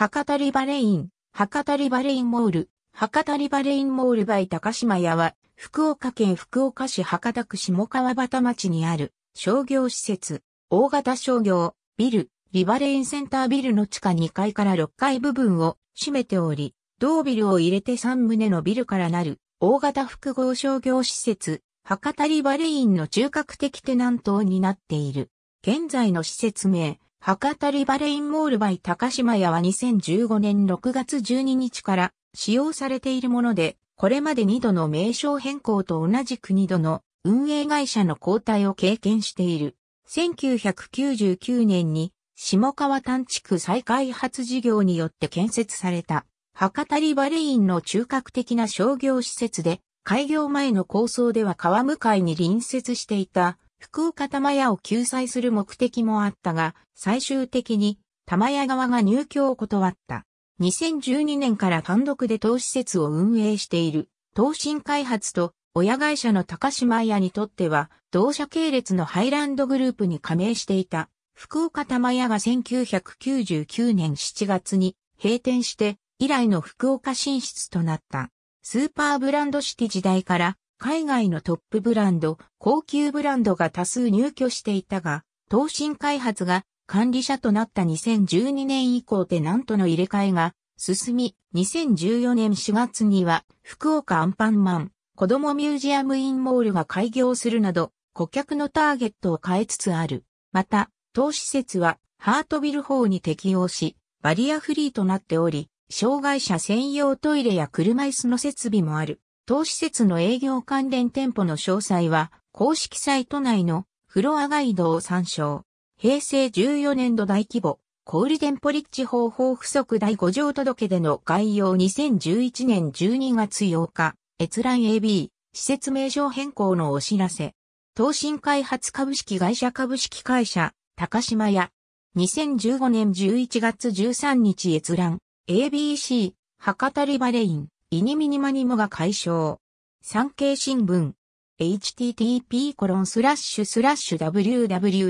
博多リバレイン、博多リバレインモール、博多リバレインモールバイ高島屋は、福岡県福岡市博多区下川端町にある商業施設、大型商業、ビル、リバレインセンタービルの地下2階から6階部分を占めており、同ビルを入れて3棟のビルからなる大型複合商業施設、博多リバレインの中核的テナントになっている。現在の施設名、博多リバレインモールバイ高島屋は2015年6月12日から使用されているもので、これまで2度の名称変更と同じく2度の運営会社の交代を経験している。1999年に下川短地区再開発事業によって建設された博多リバレインの中核的な商業施設で開業前の構想では川向かいに隣接していた福岡玉屋を救済する目的もあったが、最終的に玉屋側が入居を断った。2012年から単独で投資施設を運営している、東進開発と親会社の高島屋にとっては、同社系列のハイランドグループに加盟していた、福岡玉屋が1999年7月に閉店して、以来の福岡進出となった。スーパーブランドシティ時代から海外のトップブランド、高級ブランドが多数入居していたが、東進開発が管理者となった2012年以降で何との入れ替えが進み、2014年4月には福岡アンパンマン、子供ミュージアムインモールが開業するなど、顧客のターゲットを変えつつある。また、当施設はハートビル法に適用し、バリアフリーとなっており、障害者専用トイレや車椅子の設備もある。当施設の営業関連店舗の詳細は、公式サイト内のフロアガイドを参照。平成14年度大規模、小売店舗立地方法不足第5条届での概要2011年12月8日、閲覧 AB、施設名称変更のお知らせ。東進開発株式会社株式会社、高島屋。2015年11月13日閲覧、ABC、博多リバレイン。イニミニマニモが解消。産経新聞。http コロンスラッシュスラッシュ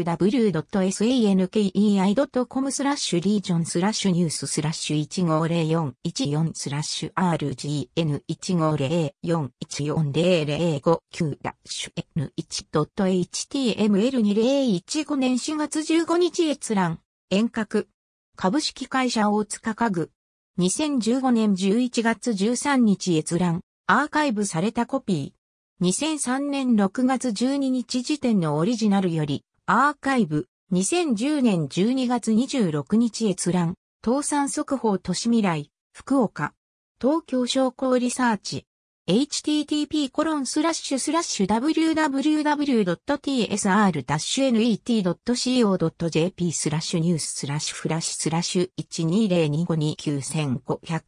www.sankei.com スラッシュリージョンスラッシュニューススラッシュ150414スラッシュ RGN1504140059 ダ N1.html2015 年4月15日閲覧。遠隔。株式会社大塚家具。2015年11月13日閲覧、アーカイブされたコピー。2003年6月12日時点のオリジナルより、アーカイブ、2010年12月26日閲覧、倒産速報都市未来、福岡、東京商工リサーチ、http://www.tsr-net.co.jp スラッシュニューススラッシュフラッシュスラッシュ1202529 5 8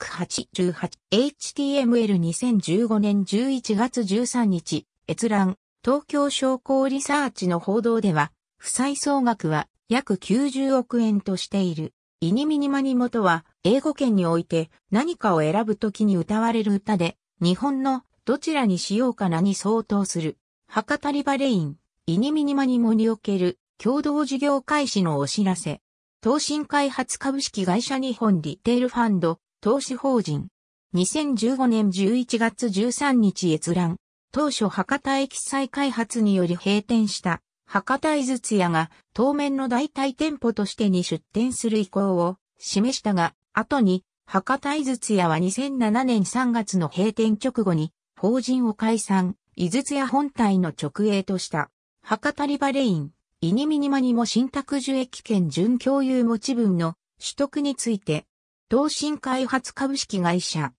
1 8 h t m l 2 0 1 5年11月13日閲覧東京商工リサーチの報道では負債総額は約90億円としている。イニミニマニモとは英語圏において何かを選ぶときに歌われる歌で日本のどちらにしようかなに相当する、博多リバレイン、イニミニマニモにおける共同事業開始のお知らせ。東進開発株式会社日本リテールファンド、投資法人。2015年11月13日閲覧。当初博多駅再開発により閉店した博多井筒屋が当面の代替店舗としてに出店する意向を示したが、後に博多井筒屋は2007年3月の閉店直後に法人を解散、井筒屋本体の直営とした。博多リバレイン、イニミニマニも新宅受益権準共有持ち分の取得について、東進開発株式会社、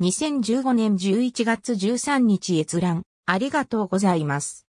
2015年11月13日閲覧、ありがとうございます。